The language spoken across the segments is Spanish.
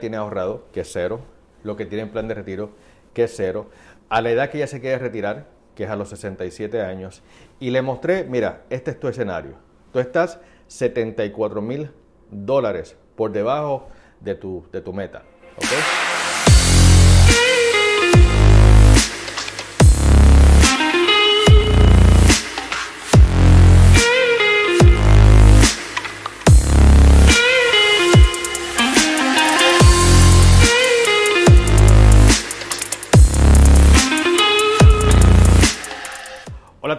tiene ahorrado, que es cero, lo que tiene en plan de retiro, que es cero, a la edad que ya se quiere retirar, que es a los 67 años, y le mostré, mira, este es tu escenario. Tú estás 74 mil dólares por debajo de tu, de tu meta. ¿okay?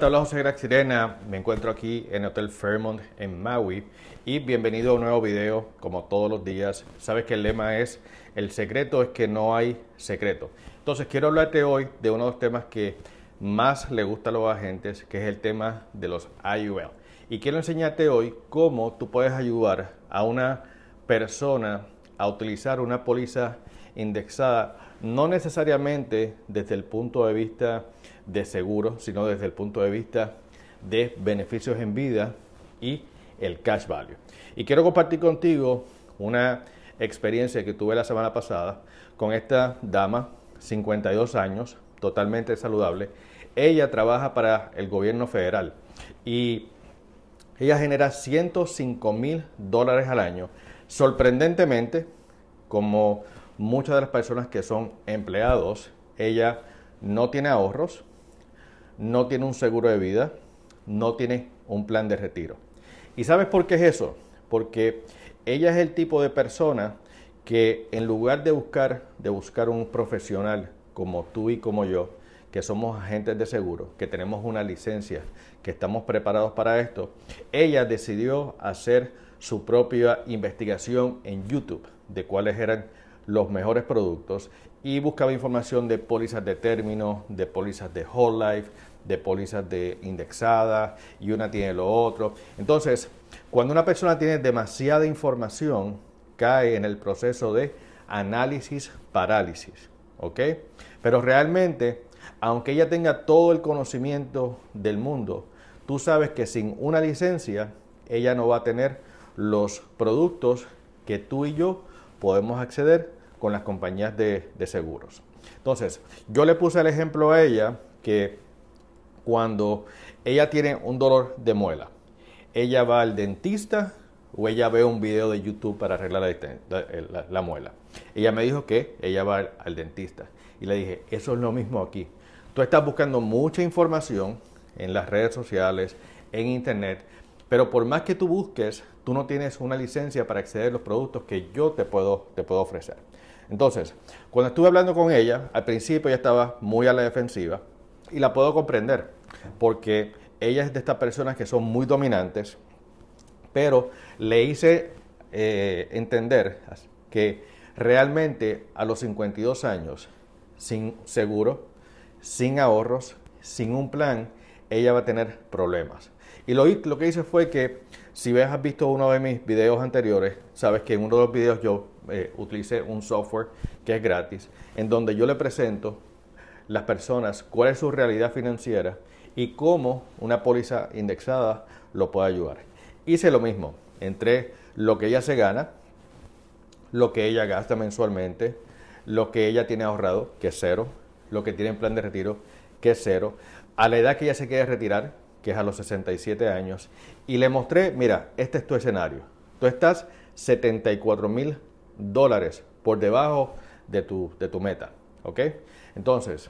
Hola, José Grax Sirena. Me encuentro aquí en Hotel Fairmont en Maui y bienvenido a un nuevo video como todos los días. Sabes que el lema es el secreto es que no hay secreto. Entonces quiero hablarte hoy de uno de los temas que más le gusta a los agentes, que es el tema de los IUL. Y quiero enseñarte hoy cómo tú puedes ayudar a una persona a utilizar una póliza indexada no necesariamente desde el punto de vista de seguro, sino desde el punto de vista de beneficios en vida y el cash value. Y quiero compartir contigo una experiencia que tuve la semana pasada con esta dama, 52 años, totalmente saludable. Ella trabaja para el gobierno federal y ella genera 105 mil dólares al año. Sorprendentemente, como muchas de las personas que son empleados, ella no tiene ahorros, no tiene un seguro de vida, no tiene un plan de retiro. ¿Y sabes por qué es eso? Porque ella es el tipo de persona que en lugar de buscar, de buscar un profesional como tú y como yo, que somos agentes de seguro, que tenemos una licencia, que estamos preparados para esto, ella decidió hacer su propia investigación en YouTube de cuáles eran los mejores productos y buscaba información de pólizas de término, de pólizas de whole life, de pólizas de indexadas y una tiene lo otro. Entonces, cuando una persona tiene demasiada información, cae en el proceso de análisis parálisis, ¿ok? Pero realmente, aunque ella tenga todo el conocimiento del mundo, tú sabes que sin una licencia ella no va a tener los productos que tú y yo podemos acceder con las compañías de, seguros. Entonces, yo le puse el ejemplo a ella que cuando ella tiene un dolor de muela, ella va al dentista o ella ve un video de YouTube para arreglar la, muela. Ella me dijo que ella va al, dentista. Y le dije, eso es lo mismo aquí. Tú estás buscando mucha información en las redes sociales, en internet, pero por más que tú busques, tú no tienes una licencia para acceder a los productos que yo te puedo, te puedo ofrecer. Entonces, cuando estuve hablando con ella, al principio ella estaba muy a la defensiva y la puedo comprender, porque ella es de estas personas que son muy dominantes, pero le hice eh, entender que realmente a los 52 años, sin seguro, sin ahorros, sin un plan, ella va a tener problemas. Y lo, lo que hice fue que, si ves, has visto uno de mis videos anteriores, sabes que en uno de los videos yo eh, utilicé un software que es gratis, en donde yo le presento las personas cuál es su realidad financiera y cómo una póliza indexada lo puede ayudar. Hice lo mismo, entre lo que ella se gana, lo que ella gasta mensualmente, lo que ella tiene ahorrado, que es cero, lo que tiene en plan de retiro, que es cero, a la edad que ella se quiere retirar, que es a los 67 años, y le mostré, mira, este es tu escenario. Tú estás 74 mil dólares por debajo de tu, de tu meta, ¿ok? Entonces,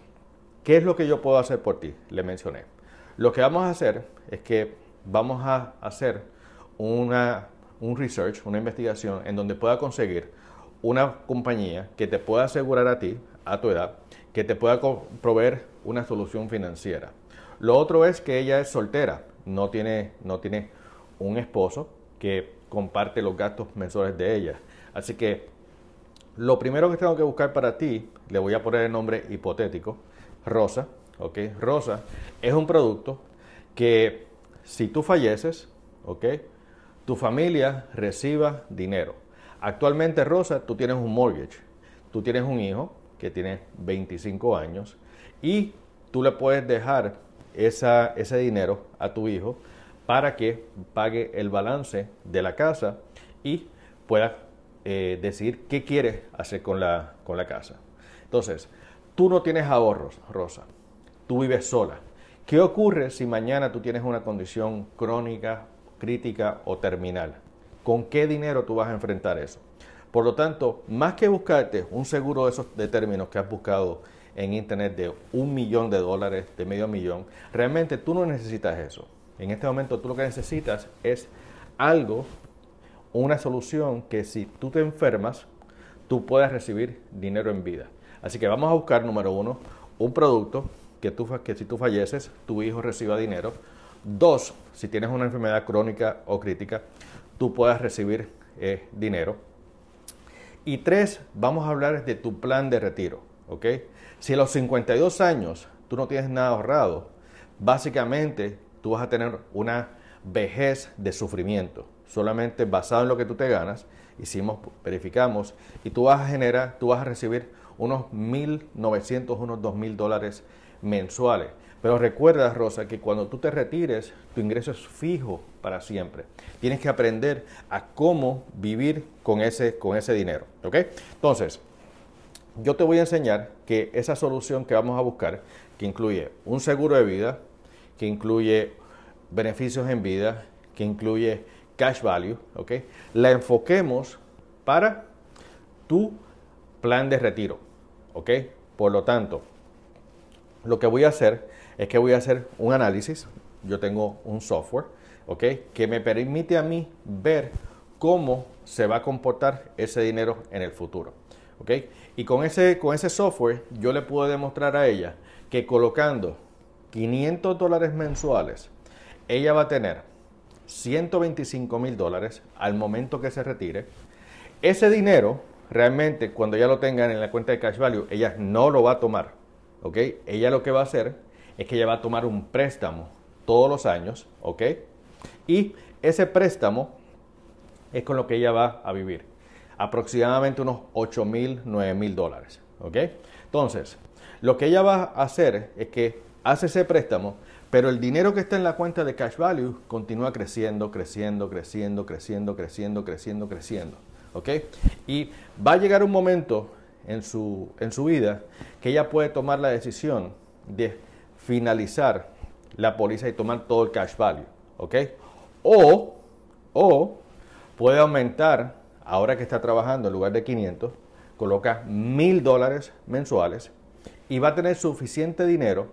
¿qué es lo que yo puedo hacer por ti? Le mencioné. Lo que vamos a hacer es que vamos a hacer una, un research, una investigación en donde pueda conseguir una compañía que te pueda asegurar a ti, a tu edad, que te pueda proveer una solución financiera. Lo otro es que ella es soltera, no tiene, no tiene un esposo que comparte los gastos mensuales de ella. Así que lo primero que tengo que buscar para ti, le voy a poner el nombre hipotético, Rosa, ¿ok? Rosa es un producto que si tú falleces, ¿ok? Tu familia reciba dinero. Actualmente, Rosa, tú tienes un mortgage, tú tienes un hijo que tiene 25 años y tú le puedes dejar ese dinero a tu hijo para que pague el balance de la casa y pueda decir eh, decidir qué quieres hacer con la, con la casa. Entonces, tú no tienes ahorros, Rosa. Tú vives sola. ¿Qué ocurre si mañana tú tienes una condición crónica, crítica o terminal? ¿Con qué dinero tú vas a enfrentar eso? Por lo tanto, más que buscarte un seguro de esos términos que has buscado en internet de un millón de dólares, de medio millón, realmente tú no necesitas eso. En este momento tú lo que necesitas es algo, una solución que si tú te enfermas, tú puedas recibir dinero en vida. Así que vamos a buscar, número uno, un producto que, tú, que si tú falleces, tu hijo reciba dinero. Dos, si tienes una enfermedad crónica o crítica, tú puedas recibir eh, dinero. Y tres, vamos a hablar de tu plan de retiro. Si a los 52 años tú no tienes nada ahorrado, básicamente tú vas a tener una vejez de sufrimiento, solamente basado en lo que tú te ganas, hicimos, verificamos, y tú vas a generar, tú vas a recibir unos 1.900, unos 2.000 dólares mensuales. Pero recuerda, Rosa, que cuando tú te retires, tu ingreso es fijo para siempre. Tienes que aprender a cómo vivir con ese, con ese dinero. ¿Ok? Entonces, yo te voy a enseñar que esa solución que vamos a buscar, que incluye un seguro de vida, que incluye beneficios en vida, que incluye cash value, ¿ok? La enfoquemos para tu plan de retiro, ¿ok? Por lo tanto, lo que voy a hacer es que voy a hacer un análisis. Yo tengo un software, ¿ok? Que me permite a mí ver cómo se va a comportar ese dinero en el futuro. Y con ese, con ese software yo le pude demostrar a ella que colocando 500 dólares mensuales, ella va a tener 125 mil dólares al momento que se retire. Ese dinero, realmente, cuando ya lo tengan en la cuenta de cash value, ella no lo va a tomar. ¿Ok? Ella lo que va a hacer es que ella va a tomar un préstamo todos los años. ¿Ok? Y ese préstamo es con lo que ella va a vivir aproximadamente unos 8 mil, 9 mil dólares. ¿ok? Entonces, lo que ella va a hacer es que hace ese préstamo, pero el dinero que está en la cuenta de Cash Value continúa creciendo, creciendo, creciendo, creciendo, creciendo, creciendo, creciendo. ¿ok? Y va a llegar un momento en su, en su vida que ella puede tomar la decisión de finalizar la póliza y tomar todo el cash value, ¿ok? O, o puede aumentar ahora que está trabajando en lugar de 500, coloca 1000 dólares mensuales y va a tener suficiente dinero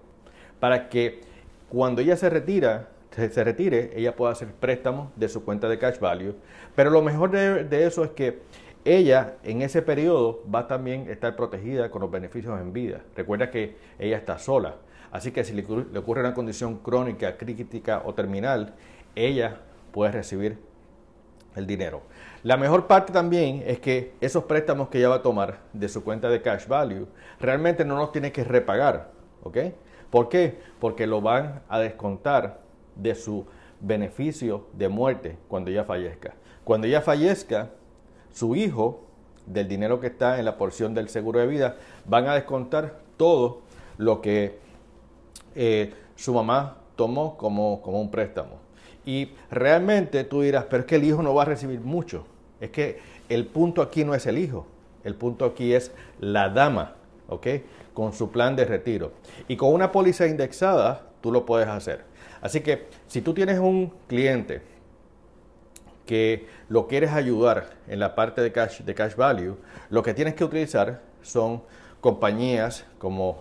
para que cuando ella se retira, se retire, ella pueda hacer préstamos de su cuenta de cash value. Pero lo mejor de, eso es que ella en ese periodo va también a estar protegida con los beneficios en vida. Recuerda que ella está sola. Así que si le ocurre una condición crónica, crítica o terminal, ella puede recibir el dinero. La mejor parte también es que esos préstamos que ella va a tomar de su cuenta de cash value realmente no los tiene que repagar, ¿ok? ¿Por qué? Porque lo van a descontar de su beneficio de muerte cuando ella fallezca. Cuando ella fallezca, su hijo, del dinero que está en la porción del seguro de vida, van a descontar todo lo que eh, su mamá tomó como, como un préstamo. Y realmente tú dirás, pero es que el hijo no va a recibir mucho. Es que el punto aquí no es el hijo, el punto aquí es la dama, ¿ok? Con su plan de retiro. Y con una póliza indexada, tú lo puedes hacer. Así que si tú tienes un cliente que lo quieres ayudar en la parte de cash, value, lo que tienes que utilizar son compañías como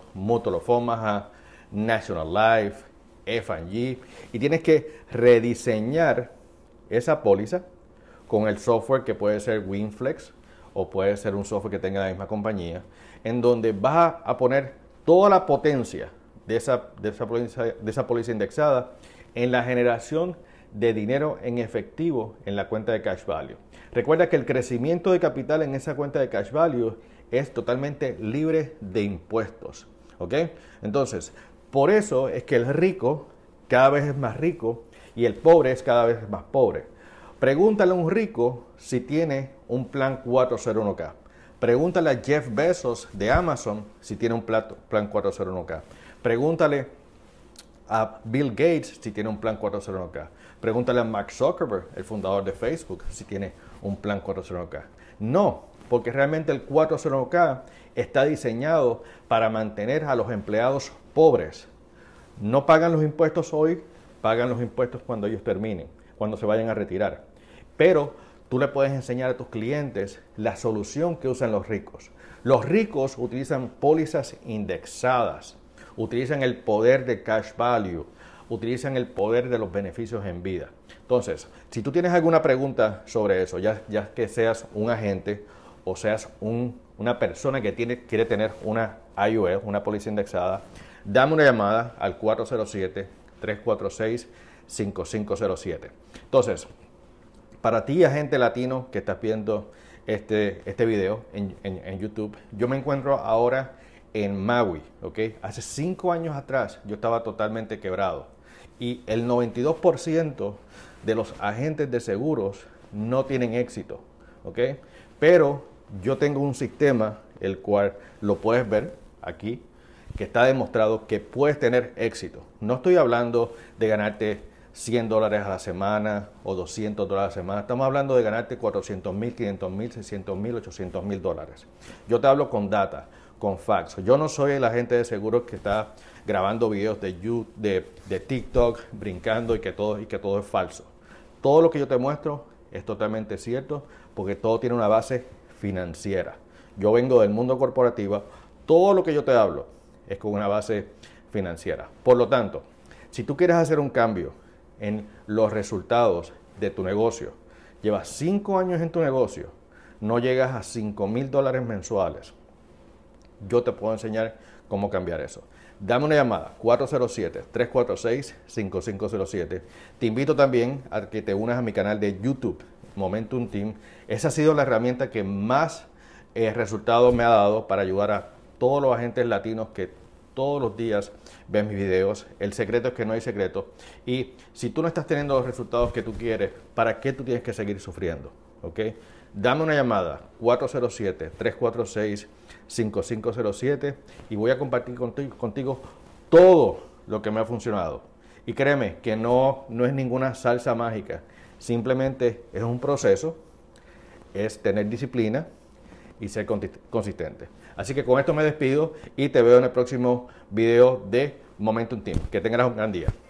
Omaha, National Life, FNG, y tienes que rediseñar esa póliza con el software que puede ser WinFlex o puede ser un software que tenga la misma compañía, en donde vas a poner toda la potencia de esa, de esa, póliza, de esa póliza indexada en la generación de dinero en efectivo en la cuenta de cash value. Recuerda que el crecimiento de capital en esa cuenta de cash value es totalmente libre de impuestos. ¿Ok? Entonces, por eso es que el rico cada vez es más rico y el pobre es cada vez más pobre. Pregúntale a un rico si tiene un plan 401k. Pregúntale a Jeff Bezos de Amazon si tiene un plan 401k. Pregúntale a Bill Gates si tiene un plan 401k. Pregúntale a Mark Zuckerberg, el fundador de Facebook, si tiene un plan 401k. No, porque realmente el 401k está diseñado para mantener a los empleados pobres no pagan los impuestos hoy, pagan los impuestos cuando ellos terminen, cuando se vayan a retirar. Pero tú le puedes enseñar a tus clientes la solución que usan los ricos. Los ricos utilizan pólizas indexadas, utilizan el poder de cash value, utilizan el poder de los beneficios en vida. Entonces, si tú tienes alguna pregunta sobre eso, ya, ya que seas un agente o seas una persona que tiene, quiere tener una IUL, e, una póliza indexada, dame una llamada al 407-346-5507. Entonces, para ti, agente latino que estás viendo este, este video en, YouTube, yo me encuentro ahora en Maui, ¿ok? Hace cinco años atrás yo estaba totalmente quebrado y el 92% de los agentes de seguros no tienen éxito, ¿ok? Pero yo tengo un sistema el cual lo puedes ver aquí que está demostrado que puedes tener éxito. No estoy hablando de ganarte 100 dólares a la semana o 200 dólares a la semana. Estamos hablando de ganarte 400 mil, 500 mil, 600 mil, 800 mil dólares. Yo te hablo con data, con facts. Yo no soy el agente de seguros que está grabando videos de YouTube, de, TikTok, brincando y que, todo, y que todo es falso. Todo lo que yo te muestro es totalmente cierto porque todo tiene una base financiera. Yo vengo del mundo corporativo. Todo lo que yo te hablo es con una base financiera. Por lo tanto, si tú quieres hacer un cambio en los resultados de tu negocio, llevas cinco años en tu negocio, no llegas a cinco mil dólares mensuales, yo te puedo enseñar cómo cambiar eso. Dame una llamada, 407-346-5507. Te invito también a que te unas a mi canal de YouTube, Momentum Team. Esa ha sido la herramienta que más eh, resultados me ha dado para ayudar a todos los agentes latinos que todos los días ves mis videos. El secreto es que no hay secreto. Y si tú no estás teniendo los resultados que tú quieres, ¿para qué tú tienes que seguir sufriendo? ¿Ok? Dame una llamada 407-346-5507 y voy a compartir contigo, contigo todo lo que me ha funcionado. Y créeme que no, no es ninguna salsa mágica, simplemente es un proceso, es tener disciplina y ser consistente. Así que con esto me despido y te veo en el próximo video de Momentum Team. Que tengas un gran día.